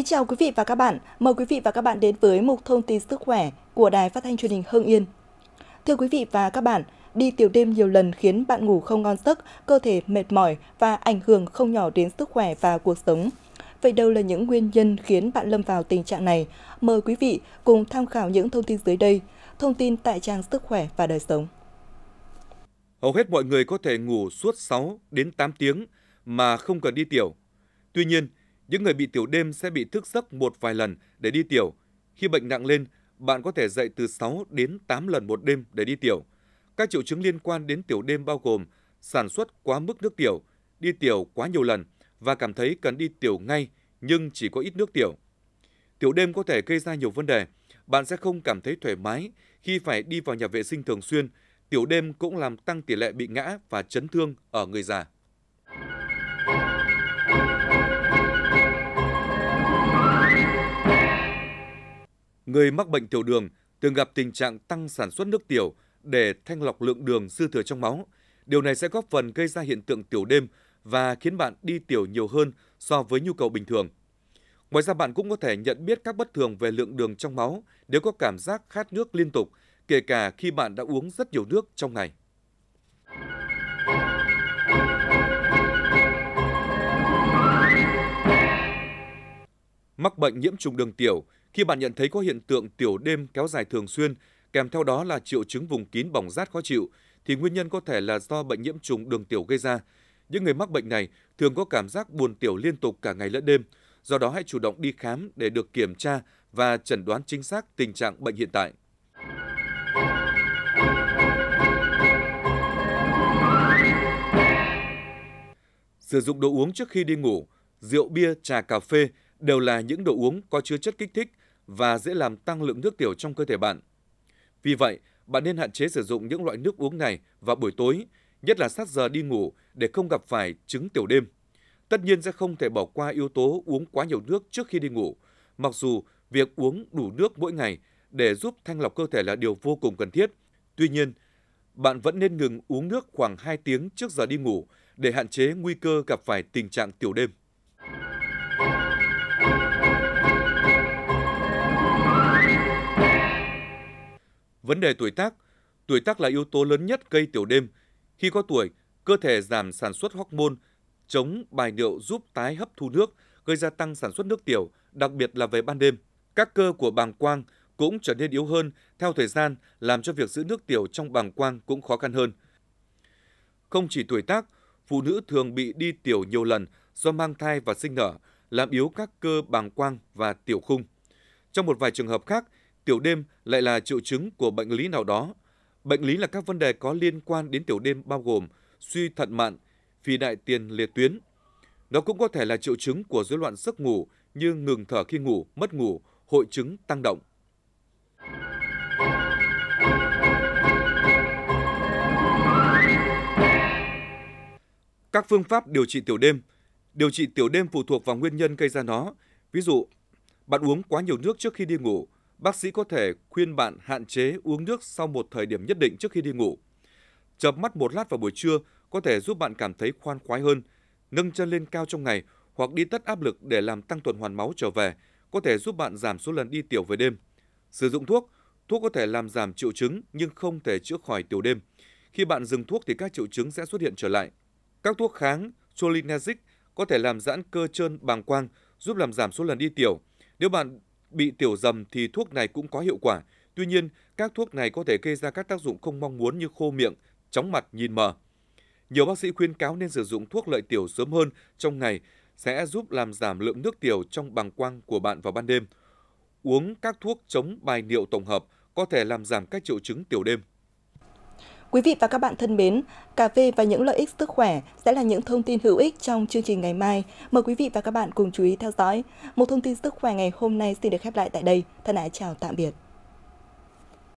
Kính chào quý vị và các bạn. Mời quý vị và các bạn đến với mục thông tin sức khỏe của Đài Phát thanh Truyền hình Hưng Yên. Thưa quý vị và các bạn, đi tiểu đêm nhiều lần khiến bạn ngủ không ngon giấc, cơ thể mệt mỏi và ảnh hưởng không nhỏ đến sức khỏe và cuộc sống. Vậy đâu là những nguyên nhân khiến bạn lâm vào tình trạng này? Mời quý vị cùng tham khảo những thông tin dưới đây. Thông tin tại trang Sức khỏe và đời sống. Hầu hết mọi người có thể ngủ suốt 6 đến 8 tiếng mà không cần đi tiểu. Tuy nhiên, những người bị tiểu đêm sẽ bị thức giấc một vài lần để đi tiểu. Khi bệnh nặng lên, bạn có thể dậy từ 6 đến 8 lần một đêm để đi tiểu. Các triệu chứng liên quan đến tiểu đêm bao gồm sản xuất quá mức nước tiểu, đi tiểu quá nhiều lần và cảm thấy cần đi tiểu ngay nhưng chỉ có ít nước tiểu. Tiểu đêm có thể gây ra nhiều vấn đề. Bạn sẽ không cảm thấy thoải mái khi phải đi vào nhà vệ sinh thường xuyên. Tiểu đêm cũng làm tăng tỷ lệ bị ngã và chấn thương ở người già. người mắc bệnh tiểu đường thường gặp tình trạng tăng sản xuất nước tiểu để thanh lọc lượng đường dư thừa trong máu. Điều này sẽ góp phần gây ra hiện tượng tiểu đêm và khiến bạn đi tiểu nhiều hơn so với nhu cầu bình thường. Ngoài ra bạn cũng có thể nhận biết các bất thường về lượng đường trong máu nếu có cảm giác khát nước liên tục, kể cả khi bạn đã uống rất nhiều nước trong ngày. Mắc bệnh nhiễm trùng đường tiểu khi bạn nhận thấy có hiện tượng tiểu đêm kéo dài thường xuyên, kèm theo đó là triệu chứng vùng kín bỏng rát khó chịu, thì nguyên nhân có thể là do bệnh nhiễm trùng đường tiểu gây ra. Những người mắc bệnh này thường có cảm giác buồn tiểu liên tục cả ngày lẫn đêm, do đó hãy chủ động đi khám để được kiểm tra và chẩn đoán chính xác tình trạng bệnh hiện tại. Sử dụng đồ uống trước khi đi ngủ, rượu bia, trà cà phê đều là những đồ uống có chứa chất kích thích và dễ làm tăng lượng nước tiểu trong cơ thể bạn. Vì vậy, bạn nên hạn chế sử dụng những loại nước uống này vào buổi tối, nhất là sát giờ đi ngủ để không gặp phải chứng tiểu đêm. Tất nhiên sẽ không thể bỏ qua yếu tố uống quá nhiều nước trước khi đi ngủ, mặc dù việc uống đủ nước mỗi ngày để giúp thanh lọc cơ thể là điều vô cùng cần thiết. Tuy nhiên, bạn vẫn nên ngừng uống nước khoảng 2 tiếng trước giờ đi ngủ để hạn chế nguy cơ gặp phải tình trạng tiểu đêm. Vấn đề tuổi tác Tuổi tác là yếu tố lớn nhất gây tiểu đêm. Khi có tuổi, cơ thể giảm sản xuất hormone, chống bài niệu giúp tái hấp thu nước, gây ra tăng sản xuất nước tiểu, đặc biệt là về ban đêm. Các cơ của bàng quang cũng trở nên yếu hơn theo thời gian, làm cho việc giữ nước tiểu trong bàng quang cũng khó khăn hơn. Không chỉ tuổi tác, phụ nữ thường bị đi tiểu nhiều lần do mang thai và sinh nở, làm yếu các cơ bàng quang và tiểu khung. Trong một vài trường hợp khác, tiểu đêm lại là triệu chứng của bệnh lý nào đó. Bệnh lý là các vấn đề có liên quan đến tiểu đêm bao gồm suy thận mạn, phì đại tiền liệt tuyến. Nó cũng có thể là triệu chứng của rối loạn giấc ngủ như ngừng thở khi ngủ, mất ngủ, hội chứng tăng động. Các phương pháp điều trị tiểu đêm Điều trị tiểu đêm phụ thuộc vào nguyên nhân gây ra nó. Ví dụ, bạn uống quá nhiều nước trước khi đi ngủ, Bác sĩ có thể khuyên bạn hạn chế uống nước sau một thời điểm nhất định trước khi đi ngủ. Chợp mắt một lát vào buổi trưa có thể giúp bạn cảm thấy khoan khoái hơn, nâng chân lên cao trong ngày hoặc đi tất áp lực để làm tăng tuần hoàn máu trở về, có thể giúp bạn giảm số lần đi tiểu về đêm. Sử dụng thuốc, thuốc có thể làm giảm triệu chứng nhưng không thể chữa khỏi tiểu đêm. Khi bạn dừng thuốc thì các triệu chứng sẽ xuất hiện trở lại. Các thuốc kháng cholinergic có thể làm giãn cơ trơn bàng quang, giúp làm giảm số lần đi tiểu. Nếu bạn bị tiểu dầm thì thuốc này cũng có hiệu quả. Tuy nhiên, các thuốc này có thể gây ra các tác dụng không mong muốn như khô miệng, chóng mặt, nhìn mờ. Nhiều bác sĩ khuyên cáo nên sử dụng thuốc lợi tiểu sớm hơn trong ngày sẽ giúp làm giảm lượng nước tiểu trong bàng quang của bạn vào ban đêm. Uống các thuốc chống bài niệu tổng hợp có thể làm giảm các triệu chứng tiểu đêm. Quý vị và các bạn thân mến, cà phê và những lợi ích sức khỏe sẽ là những thông tin hữu ích trong chương trình ngày mai. Mời quý vị và các bạn cùng chú ý theo dõi. Một thông tin sức khỏe ngày hôm nay xin được khép lại tại đây. Thân ái chào tạm biệt.